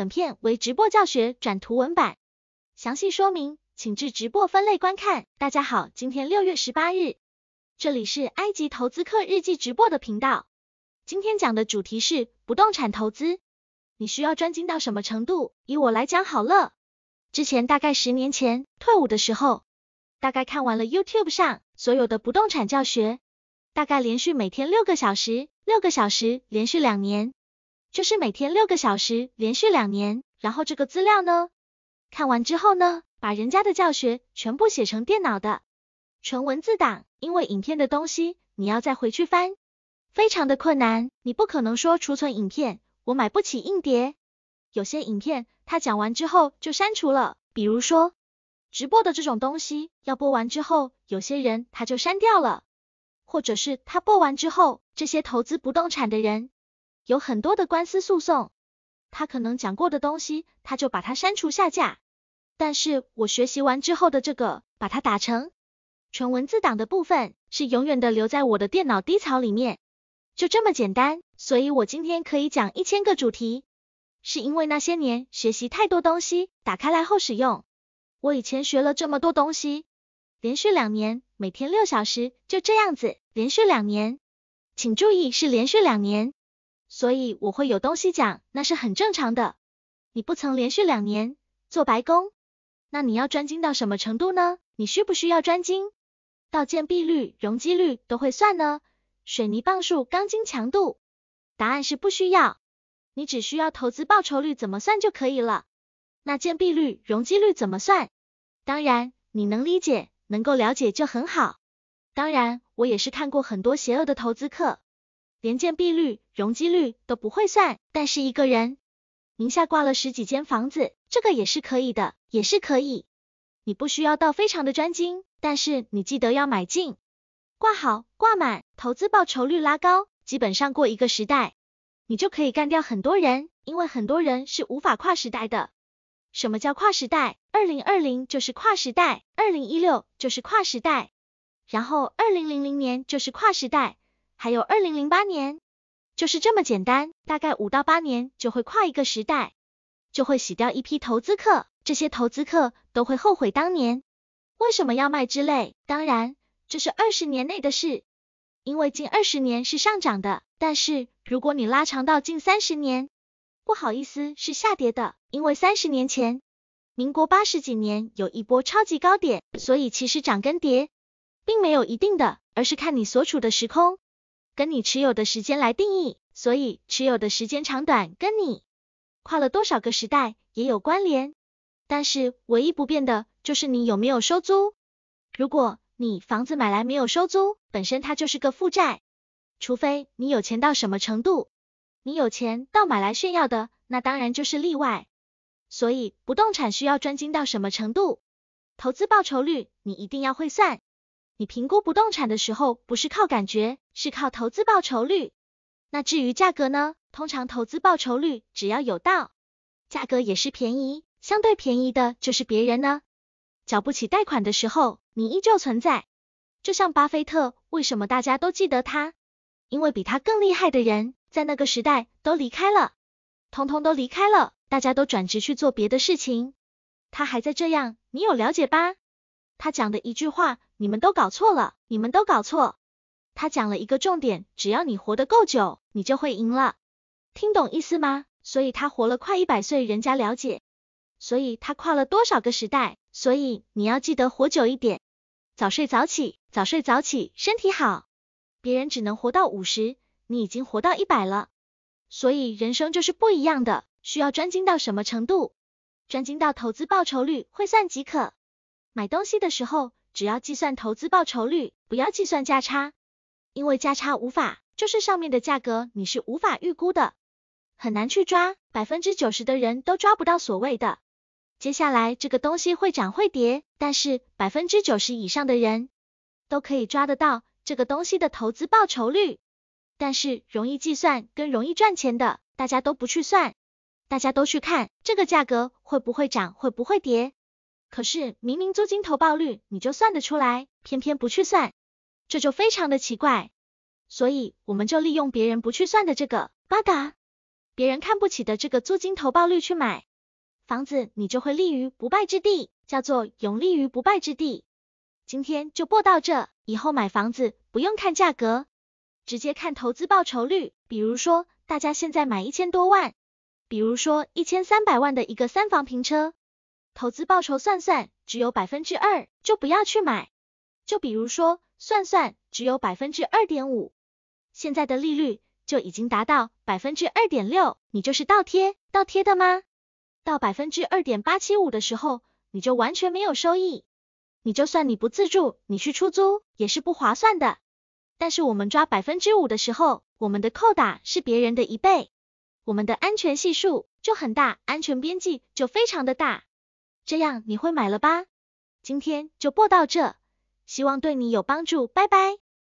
本片为直播教学转图文版，详细说明请至直播分类观看。大家好，今天六月十八日，这里是埃及投资客日记直播的频道。今天讲的主题是不动产投资，你需要专精到什么程度？以我来讲好了，之前大概十年前退伍的时候，大概看完了 YouTube 上所有的不动产教学，大概连续每天六个小时，六个小时连续两年。就是每天六个小时，连续两年，然后这个资料呢，看完之后呢，把人家的教学全部写成电脑的纯文字档，因为影片的东西你要再回去翻，非常的困难，你不可能说储存影片，我买不起硬碟。有些影片他讲完之后就删除了，比如说直播的这种东西，要播完之后，有些人他就删掉了，或者是他播完之后，这些投资不动产的人。有很多的官司诉讼，他可能讲过的东西，他就把它删除下架。但是我学习完之后的这个，把它打成纯文字档的部分，是永远的留在我的电脑低槽里面，就这么简单。所以我今天可以讲一千个主题，是因为那些年学习太多东西，打开来后使用。我以前学了这么多东西，连续两年，每天六小时，就这样子连续两年，请注意是连续两年。所以我会有东西讲，那是很正常的。你不曾连续两年做白工，那你要专精到什么程度呢？你需不需要专精到建蔽率、容积率都会算呢？水泥棒数、钢筋强度？答案是不需要，你只需要投资报酬率怎么算就可以了。那建蔽率、容积率怎么算？当然你能理解，能够了解就很好。当然我也是看过很多邪恶的投资课。连建蔽率、容积率都不会算，但是一个人名下挂了十几间房子，这个也是可以的，也是可以。你不需要到非常的专精，但是你记得要买进、挂好、挂满，投资报酬率拉高，基本上过一个时代，你就可以干掉很多人，因为很多人是无法跨时代的。什么叫跨时代？二零二零就是跨时代，二零一六就是跨时代，然后二零零零年就是跨时代。还有二零零八年，就是这么简单，大概五到八年就会跨一个时代，就会洗掉一批投资客，这些投资客都会后悔当年为什么要卖之类。当然，这是二十年内的事，因为近二十年是上涨的。但是如果你拉长到近三十年，不好意思，是下跌的，因为三十年前，民国八十几年有一波超级高点，所以其实涨跟跌，并没有一定的，而是看你所处的时空。跟你持有的时间来定义，所以持有的时间长短跟你跨了多少个时代也有关联。但是唯一不变的就是你有没有收租。如果你房子买来没有收租，本身它就是个负债，除非你有钱到什么程度，你有钱到买来炫耀的，那当然就是例外。所以不动产需要专精到什么程度，投资报酬率你一定要会算。你评估不动产的时候，不是靠感觉，是靠投资报酬率。那至于价格呢？通常投资报酬率只要有到，价格也是便宜，相对便宜的就是别人呢。缴不起贷款的时候，你依旧存在。就像巴菲特，为什么大家都记得他？因为比他更厉害的人，在那个时代都离开了，通通都离开了，大家都转职去做别的事情，他还在这样，你有了解吧？他讲的一句话，你们都搞错了，你们都搞错。他讲了一个重点，只要你活得够久，你就会赢了。听懂意思吗？所以他活了快一百岁，人家了解。所以他跨了多少个时代？所以你要记得活久一点，早睡早起，早睡早起，身体好。别人只能活到五十，你已经活到一百了。所以人生就是不一样的，需要专精到什么程度？专精到投资报酬率会算即可。买东西的时候，只要计算投资报酬率，不要计算价差，因为价差无法，就是上面的价格你是无法预估的，很难去抓，百分之九十的人都抓不到所谓的。接下来这个东西会涨会跌，但是百分之九十以上的人都可以抓得到这个东西的投资报酬率，但是容易计算跟容易赚钱的，大家都不去算，大家都去看这个价格会不会涨会不会跌。可是明明租金投报率你就算得出来，偏偏不去算，这就非常的奇怪。所以我们就利用别人不去算的这个，八嘎！别人看不起的这个租金投报率去买房子，你就会立于不败之地，叫做永立于不败之地。今天就播到这，以后买房子不用看价格，直接看投资报酬率。比如说大家现在买一千多万，比如说一千三百万的一个三房平车。投资报酬算算只有百分之二，就不要去买。就比如说，算算只有百分之二点五，现在的利率就已经达到百分之二点六，你就是倒贴倒贴的吗？到百分之二点八七五的时候，你就完全没有收益。你就算你不自住，你去出租也是不划算的。但是我们抓百分之五的时候，我们的扣打是别人的一倍，我们的安全系数就很大，安全边际就非常的大。这样你会买了吧？今天就播到这，希望对你有帮助，拜拜。